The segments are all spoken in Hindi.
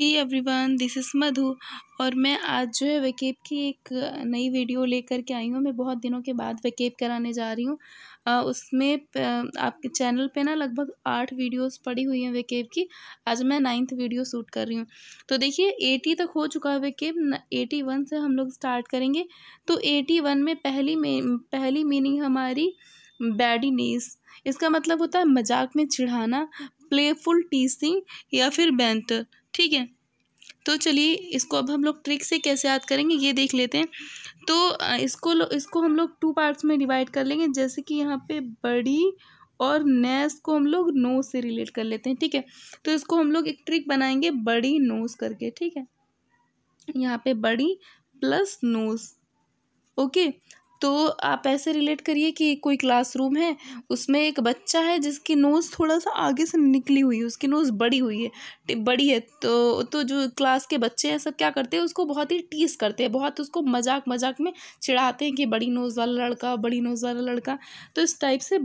he everyone this is Madhu और मैं आज जो है वेकेप की एक नई वीडियो लेकर के आई हूँ मैं बहुत दिनों के बाद वेकेप कराने जा रही हूँ उसमें आपके चैनल पे ना लगभग आठ वीडियोस पड़ी हुई हैं वेकेप की आज मैं नाइन्थ वीडियो शूट कर रही हूँ तो देखिए एटी तक हो चुका है वेकेप एटी वन से हम लोग स्टार्ट करेंगे तो एटी वन में पहली में पहली मीनिंग हमारी बैडी नीस इसका मतलब होता है मजाक में चिढ़ाना प्लेफुल टीसिंग या फिर बैंटर ठीक है तो चलिए इसको अब हम लोग ट्रिक से कैसे याद करेंगे ये देख लेते हैं तो इसको इसको हम लोग टू पार्ट्स में डिवाइड कर लेंगे जैसे कि यहाँ पे बड़ी और नेस को हम लोग नोज से रिलेट कर लेते हैं ठीक है तो इसको हम लोग एक ट्रिक बनाएंगे बड़ी नोज करके ठीक है यहाँ पे बड़ी प्लस नोज ओके तो आप ऐसे रिलेट करिए कि कोई क्लासरूम है उसमें एक बच्चा है जिसकी नोज़ थोड़ा सा आगे से निकली हुई है उसकी नोज़ बड़ी हुई है बड़ी है तो तो जो क्लास के बच्चे हैं सब क्या करते हैं उसको बहुत ही टीस करते हैं बहुत उसको मजाक मजाक में चिढ़ाते हैं कि बड़ी नोज़ वाला लड़का बड़ी नोज़ वाला लड़का तो इस टाइप से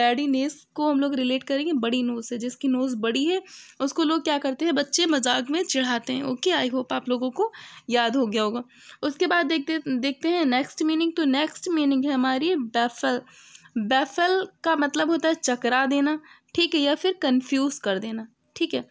बैडी नेस को हम लोग रिलेट करेंगे बड़ी नोज़ से जिसकी नोज़ बड़ी है उसको लोग क्या करते हैं बच्चे मजाक में चिढ़ाते हैं ओके आई होप आप लोगों को याद हो गया होगा उसके बाद देखते देखते हैं नेक्स्ट मीनिंग तो नेक्स्ट नेक्स्ट मीनिंग है हमारी बैफल बैफल का मतलब होता है चकरा देना ठीक है या फिर कंफ्यूज कर देना ठीक है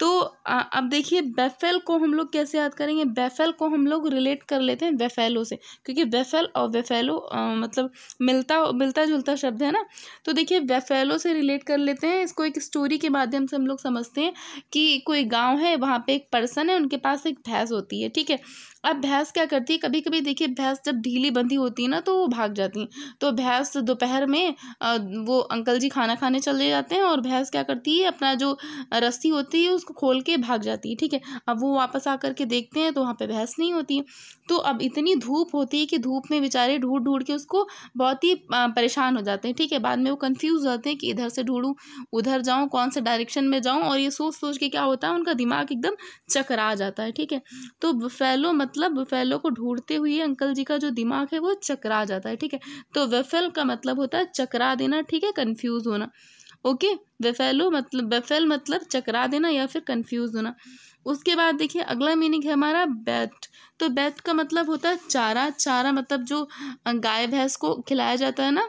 तो अब देखिए बेफेल को हम लोग कैसे याद करेंगे बेफेल को हम लोग रिलेट कर लेते हैं बेफेलो से क्योंकि बेफेल और बेफेलो मतलब मिलता मिलता जुलता शब्द है ना तो देखिए बेफेलो से रिलेट कर लेते हैं इसको एक स्टोरी के माध्यम से हम लोग समझते हैं कि कोई गाँव है वहाँ पर एक पर्सन है उनके पास एक भैंस होती है ठीक है अब भैंस क्या करती है कभी कभी देखिए भैंस जब ढीली बंधी होती है ना तो वो भाग जाती हैं तो भैंस दोपहर में वो अंकल जी खाना खाने चले जाते हैं और भैंस क्या करती है अपना जो रस्सी होती है उस उसको खोल के भाग जाती है ठीक है अब वो वापस आकर के देखते हैं तो वहाँ पे बहस नहीं होती तो अब इतनी धूप होती है कि धूप में बेचारे ढूंढ ढूंढ के उसको बहुत ही परेशान हो जाते हैं ठीक है बाद में वो कन्फ्यूज हो जाते हैं कि इधर से ढूंढूँ उधर जाऊँ कौन से डायरेक्शन में जाऊँ और ये सोच सोच के क्या होता है उनका दिमाग एकदम चकरा जाता है ठीक है तो वफेलो मतलब वफेलो को ढूंढते हुए अंकल जी का जो दिमाग है वो चकरा जाता है ठीक है तो वफेल का मतलब होता है चकरा देना ठीक है कन्फ्यूज़ होना ओके बेफेलो मतलब बेफेल मतलब चकरा देना या फिर कंफ्यूज होना उसके बाद देखिए अगला मीनिंग है हमारा बैट तो बैट का मतलब होता है चारा चारा मतलब जो गाय भैंस को खिलाया जाता है ना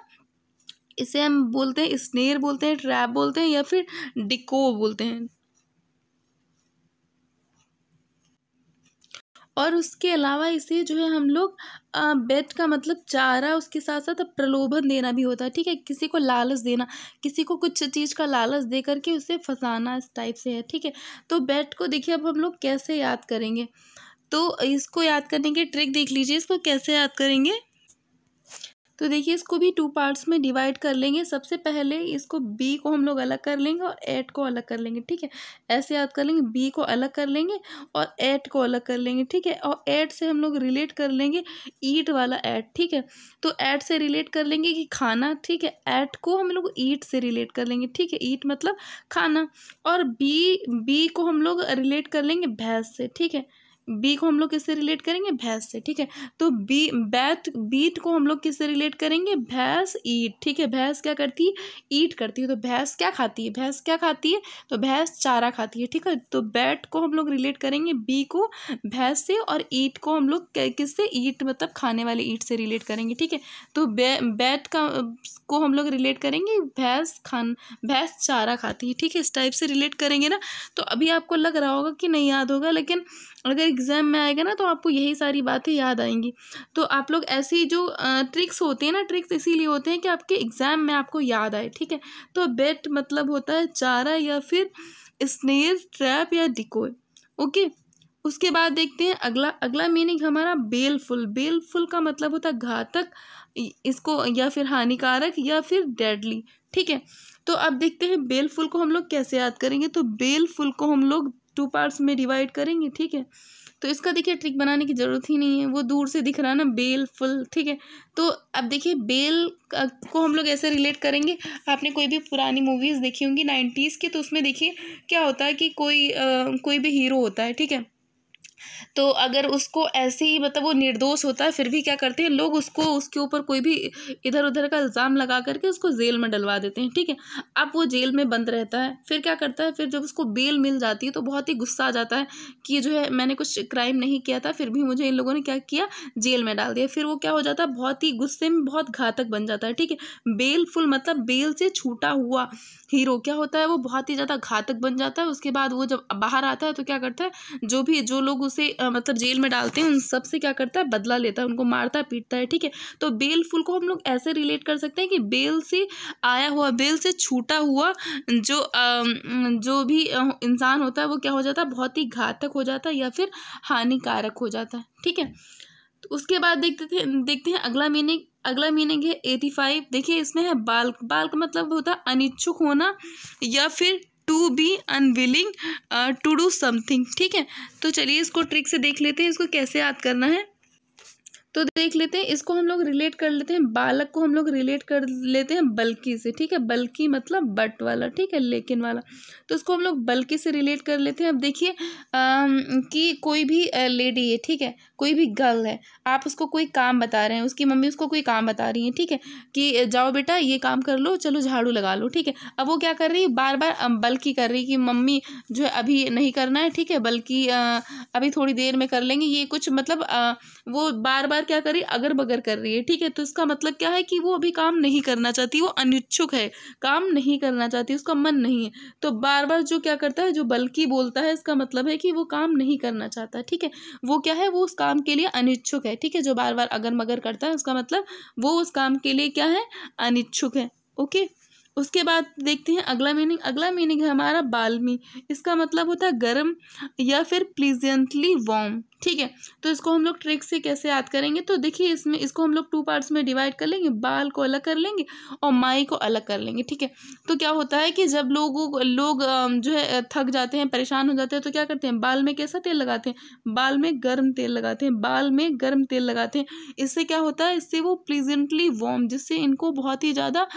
इसे हम बोलते हैं स्नेर बोलते हैं ट्रैप बोलते हैं या फिर डिको बोलते हैं और उसके अलावा इसे जो है हम लोग बेट का मतलब चारा उसके साथ साथ प्रलोभन देना भी होता है ठीक है किसी को लालच देना किसी को कुछ चीज़ का लालच दे करके उसे फंसाना इस टाइप से है ठीक है तो बेट को देखिए अब हम लोग कैसे याद करेंगे तो इसको याद करने की ट्रिक देख लीजिए इसको कैसे याद करेंगे तो देखिए इसको भी टू पार्ट्स में डिवाइड कर लेंगे सबसे पहले इसको बी को हम लोग अलग कर लेंगे और एट को अलग कर लेंगे ठीक है ऐसे याद कर लेंगे बी को अलग कर लेंगे और एट को अलग कर लेंगे ठीक है और एट से हम लोग रिलेट कर लेंगे ईट वाला एट ठीक है तो एट से रिलेट कर लेंगे कि खाना ठीक है एट को हम लोग ईट से रिलेट कर लेंगे ठीक है ईट मतलब खाना और बी बी को हम लोग रिलेट कर लेंगे भैंस से ठीक है बी को हम लोग किससे रिलेट करेंगे भैंस से ठीक है तो बी बैथ बीट को हम लोग किससे रिलेट करेंगे भैंस ईट ठीक है भैंस क्या करती है ईट करती है तो भैंस क्या खाती है भैंस क्या खाती है तो भैंस चारा खाती है ठीक है तो बैट को हम लोग रिलेट करेंगे बी को भैंस से और ईट को हम लोग किससे ईट मतलब खाने वाले ईट से रिलेट करेंगे ठीक है तो बैट का को हम लोग रिलेट करेंगे भैंस खान भैंस चारा खाती है ठीक है इस टाइप से रिलेट करेंगे ना तो अभी आपको लग रहा होगा कि नहीं याद होगा लेकिन अगर एग्ज़ाम में आएगा ना तो आपको यही सारी बातें याद आएंगी तो आप लोग ऐसी जो ट्रिक्स होते हैं ना ट्रिक्स इसीलिए होते हैं कि आपके एग्ज़ाम में आपको याद आए ठीक है तो बेट मतलब होता है चारा या फिर स्नेर ट्रैप या डिकोय ओके उसके बाद देखते हैं अगला अगला मीनिंग हमारा बेलफुल बेलफुल का मतलब होता है घातक इसको या फिर हानिकारक या फिर डेडली ठीक है तो अब देखते हैं बेलफुल को हम लोग कैसे याद करेंगे तो बेलफुल को हम लोग टू पार्ट्स में डिवाइड करेंगे ठीक है तो इसका देखिए ट्रिक बनाने की ज़रूरत ही नहीं है वो दूर से दिख रहा है ना बेल फुल ठीक है तो अब देखिए बेल को हम लोग ऐसे रिलेट करेंगे आपने कोई भी पुरानी मूवीज़ देखी होंगी नाइन्टीज़ की तो उसमें देखिए क्या होता है कि कोई आ, कोई भी हीरो होता है ठीक है तो अगर उसको ऐसे ही मतलब वो निर्दोष होता है फिर भी क्या करते हैं लोग उसको उसके ऊपर कोई भी इधर उधर का इल्ज़ाम लगा करके उसको जेल में डलवा देते हैं ठीक है अब वो जेल में बंद रहता है फिर क्या करता है फिर जब उसको बेल मिल जाती है तो बहुत ही गुस्सा आ जाता है कि जो है मैंने कुछ क्राइम नहीं किया था फिर भी मुझे इन लोगों ने क्या किया जेल में डाल दिया फिर वो क्या हो जाता है बहुत ही गुस्से में बहुत घातक बन जाता है ठीक है बेल फुल मतलब बेल से छूटा हुआ हीरो क्या होता है वो बहुत ही ज़्यादा घातक बन जाता है उसके बाद वो जब बाहर आता है तो क्या करता है जो भी जो लोग उसे मतलब जेल में डालते हैं उन सब से क्या करता है बदला लेता है उनको मारता है पीटता है ठीक है तो बेल फुल को हम लोग ऐसे रिलेट कर सकते हैं कि बेल से आया हुआ बेल से छूटा हुआ जो जो भी इंसान होता है वो क्या हो जाता है बहुत ही घातक हो जाता है या फिर हानिकारक हो जाता है ठीक है तो उसके बाद देखते थे देखते हैं अगला मीनिंग अगला मीनिंग है एटी फाइव देखिए इसमें है बाल बाल का मतलब होता है अनिच्छुक होना या फिर to be unwilling to do something ठीक है तो चलिए इसको ट्रिक से देख लेते हैं इसको कैसे याद करना है तो देख लेते हैं इसको हम लोग रिलेट कर लेते हैं बालक को हम लोग रिलेट कर लेते हैं बल्कि से ठीक है बल्कि मतलब बट वाला ठीक है लेकिन वाला तो इसको हम लोग बल्कि से रिलेट कर लेते हैं अब देखिए कि कोई भी लेडी है ठीक है कोई भी गर्ल है आप उसको कोई काम बता रहे हैं उसकी मम्मी उसको कोई काम बता रही है ठीक है कि जाओ बेटा ये काम कर लो चलो झाड़ू लगा लो ठीक है अब वो क्या कर रही है बार बार बल्कि कर रही कि मम्मी जो है अभी नहीं करना है ठीक है बल्कि अभी थोड़ी देर में कर लेंगे ये कुछ मतलब वो बार बार क्या कर रही है अगर बगर कर रही है ठीक है तो इसका मतलब क्या है कि वो अभी काम नहीं करना चाहती वो अनिच्छुक है काम नहीं करना चाहती उसका मन नहीं है तो बार बार जो क्या करता है जो बल्कि बोलता है इसका मतलब है कि वो काम नहीं करना चाहता ठीक है वो क्या है वो उस काम के लिए अनिच्छुक है ठीक है जो बार बार अगर मगर करता है उसका मतलब वो उस काम के लिए क्या है अनिच्छुक है ओके उसके बाद देखते हैं अगला मीनिंग अगला मीनिंग है हमारा बाल्मी इसका मतलब होता है गर्म या फिर प्लीजेंटली वार्म ठीक है तो इसको हम लोग ट्रिक से कैसे याद करेंगे तो देखिए इसमें इसको हम लोग टू पार्ट्स में डिवाइड कर लेंगे बाल को अलग कर लेंगे और माई को अलग कर लेंगे ठीक है तो क्या होता है कि जब लोगों लोग जो है थक जाते हैं परेशान हो जाते हैं तो क्या करते हैं बाल में कैसा तेल लगाते हैं बाल में गर्म तेल लगाते हैं बाल में गर्म तेल लगाते हैं इससे क्या होता है इससे वो प्लीजेंटली वॉर्म जिससे इनको बहुत ही ज़्यादा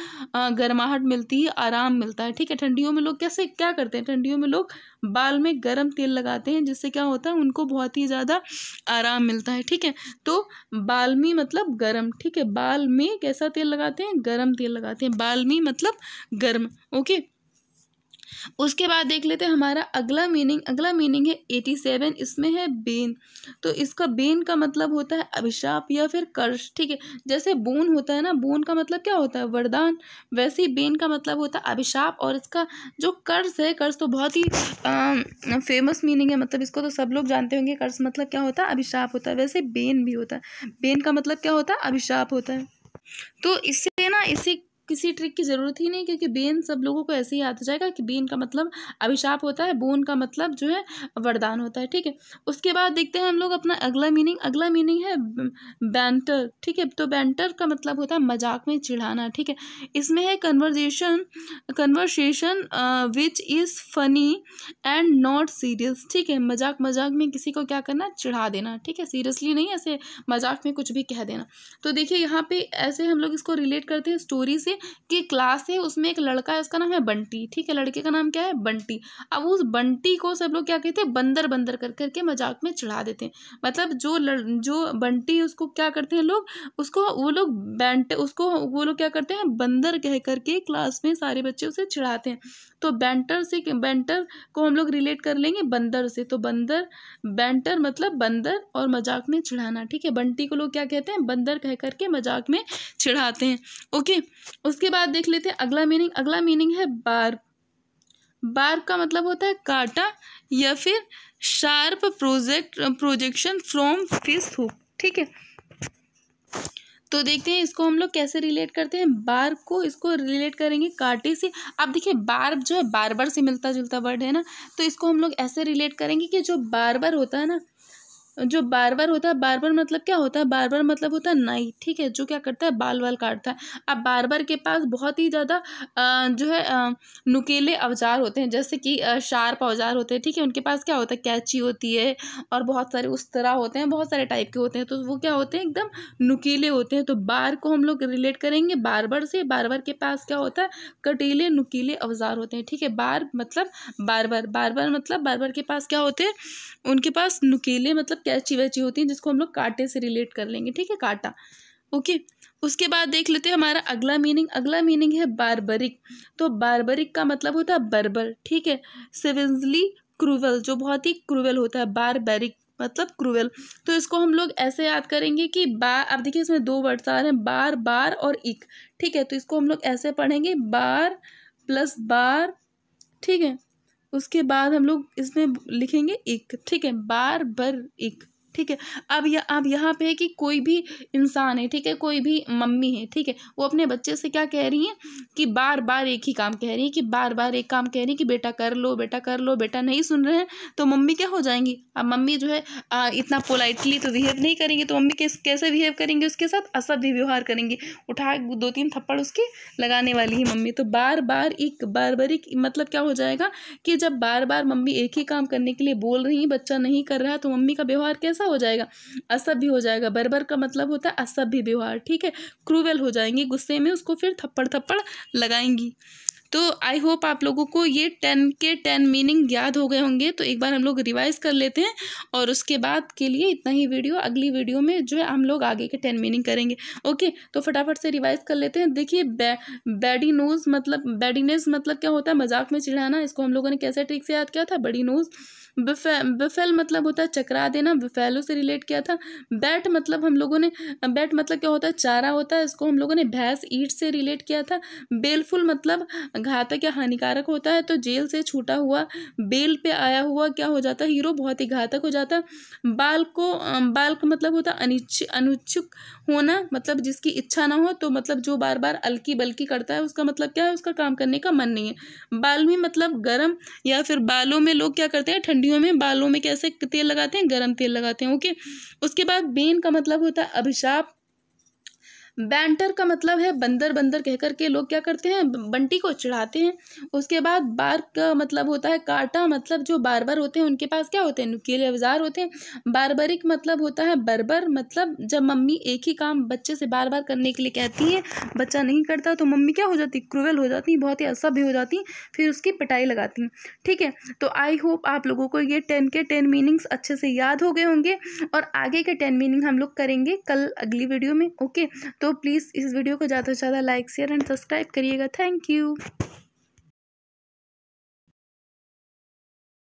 गर्माहट मिलती है आराम मिलता है ठीक है ठंडियों में लोग कैसे क्या करते हैं ठंडियों में लोग बाल में गर्म तेल लगाते हैं जिससे क्या होता है उनको बहुत ही ज़्यादा ज़्यादा आराम मिलता है ठीक है तो बालमी मतलब गर्म ठीक है बाल में कैसा तेल लगाते हैं गर्म तेल लगाते हैं बालमी मतलब गर्म ओके उसके बाद देख लेते हैं हमारा अगला मीनिंग अगला मीनिंग है एटी सेवन इसमें है बेन तो इसका बेन का मतलब होता है अभिशाप या फिर कर्ष ठीक है जैसे बोन होता है ना बोन का मतलब क्या होता है वरदान वैसे ही बेन का मतलब होता है अभिशाप और इसका जो कर्ज है कर्ज तो बहुत ही आ, फेमस मीनिंग है मतलब इसको तो सब लोग जानते होंगे कर्ज मतलब क्या होता है अभिशाप होता है वैसे बेन भी होता है बेन का मतलब क्या होता है अभिशाप होता है तो इससे ना इसी किसी ट्रिक की ज़रूरत ही नहीं क्योंकि बेन सब लोगों को ऐसे ही आता जाएगा कि बेन का मतलब अभिशाप होता है बोन का मतलब जो है वरदान होता है ठीक है उसके बाद देखते हैं हम लोग अपना अगला मीनिंग अगला मीनिंग है बैंटर ठीक है तो बैंटर का मतलब होता है मजाक में चिढ़ाना ठीक है इसमें है conversation conversation which is funny and not serious ठीक है मजाक मजाक में किसी को क्या करना चिढ़ा देना ठीक है सीरियसली नहीं ऐसे मजाक में कुछ भी कह देना तो देखिए यहाँ पे ऐसे हम लोग इसको रिलेट करते हैं स्टोरी से कि क्लास है उसमें एक लड़का है उसका नाम है बंटी ठीक है लड़के का नाम क्या है बंटी अब उस बंटी को सब लोग क्या कहते हैं बंदर बंदर कर करके मजाक में चढ़ा देते हैं मतलब जो लड़ जो बंटी उसको क्या करते हैं लोग उसको वो लोग बैंट उसको वो लोग क्या करते हैं बंदर कह करके क्लास में सारे बच्चे उसे चढ़ाते हैं तो बैंटर से बैंटर को हम लोग रिलेट कर लेंगे बंदर से तो बंदर बैंटर मतलब बंदर और मजाक में चढ़ाना ठीक है बंटी को लोग क्या कहते हैं बंदर कह करके मजाक में चढ़ाते हैं ओके उसके बाद देख लेते हैं अगला मीनिंग अगला मीनिंग है बार बार का मतलब होता है काटा या फिर sharp project projection from fish hook ठीक है तो देखते हैं इसको हम लोग कैसे रिलेट करते हैं बार को इसको रिलेट करेंगे काटे से आप देखिए बार जो है बार बार से मिलता जुलता वर्ड है ना तो इसको हम लोग ऐसे रिलेट करेंगे कि जो बार बार होता है ना जो बार होता है बार मतलब क्या होता है बार मतलब होता है नाई ठीक है जो क्या करता है बाल वाल काटता है अब बार के पास बहुत ही ज़्यादा जो है नुकेले औजार होते हैं जैसे कि शार्प औजार होते हैं ठीक है उनके पास क्या होता है कैची होती है और बहुत सारे उस तरह होते हैं बहुत सारे टाइप के होते हैं तो वो क्या होते हैं एकदम नुकीले होते हैं तो बार को हम लोग रिलेट करेंगे बारबर से बारबर के पास क्या होता है कटीले नुकीले औजार होते हैं ठीक है बार मतलब बारबर बारबर मतलब बारबर के पास क्या होते हैं उनके पास नुकीले मतलब कैची वैची होती हैं जिसको हम लोग कांटे से रिलेट कर लेंगे ठीक है कांटा ओके उसके बाद देख लेते हैं हमारा अगला मीनिंग अगला मीनिंग है बारबरिक तो बारबरिक का मतलब होता है बर्बर ठीक है सिविजली क्रूवल जो बहुत ही क्रूवल होता है बारबरिक मतलब क्रूवल तो इसको हम लोग ऐसे याद करेंगे कि बा अब देखिए इसमें दो वर्ड्स आ रहे हैं बार बार और इक ठीक है तो इसको हम लोग ऐसे पढ़ेंगे बार प्लस बार ठीक है उसके बाद हम लोग इसमें लिखेंगे इक ठीक है बार बर इक ठीक है अब यह अब यहाँ पे है कि कोई भी इंसान है ठीक है कोई भी मम्मी है ठीक है वो अपने बच्चे से क्या कह रही है कि बार बार एक ही काम कह रही है कि बार बार एक काम कह रही है कि बेटा कर लो बेटा कर लो बेटा नहीं सुन रहे हैं तो मम्मी क्या हो जाएंगी अब मम्मी जो है आ, इतना पोलाइटली तो बिहेव नहीं करेंगी तो मम्मी कैस, कैसे बिहेव करेंगे उसके साथ असभ्य व्यवहार करेंगी उठा दो तीन थप्पड़ उसकी लगाने वाली है मम्मी तो बार बार एक बार बार एक मतलब क्या हो जाएगा कि जब बार बार मम्मी एक ही काम करने के लिए बोल रही बच्चा नहीं कर रहा तो मम्मी का व्यवहार कैसे कैसा हो जाएगा असभ्य हो जाएगा बर्बर का मतलब होता है असभ्य व्यवहार ठीक है क्रूवल हो जाएंगी गुस्से में उसको फिर थप्पड़ थप्पड़ लगाएंगी तो आई होप आप लोगों को ये टेन के टेन मीनिंग याद हो गए होंगे तो एक बार हम लोग रिवाइज कर लेते हैं और उसके बाद के लिए इतना ही वीडियो अगली वीडियो में जो है हम लोग आगे के टेन मीनिंग करेंगे ओके तो फटाफट से रिवाइज कर लेते हैं देखिए बैडी नोज़ मतलब बैडीनेस मतलब क्या होता है मजाक में चिढ़ाना इसको हम लोगों ने कैसे ट्रिक से याद किया था बड़ी नोज़ बफेल मतलब होता है चकरा देना बिफेलो से रिलेट किया था बैट मतलब हम लोगों ने बैट मतलब क्या होता है चारा होता है इसको हम लोगों ने भैंस ईट से रिलेट किया था बेलफुल मतलब घातक या हानिकारक होता है तो जेल से छूटा हुआ बेल पे आया हुआ क्या हो जाता है हीरो बहुत ही घातक हो जाता है बाल को बाल का मतलब होता है अनुच्छुक होना मतलब जिसकी इच्छा ना हो तो मतलब जो बार बार अलकी बल्की करता है उसका मतलब क्या है उसका काम करने का मन नहीं है बाल में मतलब गर्म या फिर बालों में लोग क्या करते हैं ठंडियों में बालों में कैसे तेल लगाते हैं गर्म तेल लगाते हैं ओके उसके बाद बेन का मतलब होता है अभिशाप बैंटर का मतलब है बंदर बंदर कह करके लोग क्या करते हैं बंटी को चढ़ाते हैं उसके बाद बार का मतलब होता है काटा मतलब जो बारबर होते हैं उनके पास क्या होते हैं नुकीले औजार होते हैं बारबरिक मतलब होता है बरबर मतलब जब मम्मी एक ही काम बच्चे से बार बार करने के लिए कहती है बच्चा नहीं करता तो मम्मी क्या हो जाती क्रूवल हो जाती बहुत ही असभ्य हो जाती फिर उसकी पिटाई लगाती ठीक है तो आई होप आप लोगों को ये टेन के टेन मीनिंग्स अच्छे से याद हो गए होंगे और आगे के टेन मीनिंग हम लोग करेंगे कल अगली वीडियो में ओके तो प्लीज़ इस वीडियो को ज़्यादा से ज़्यादा लाइक शेयर एंड सब्सक्राइब करिएगा थैंक यू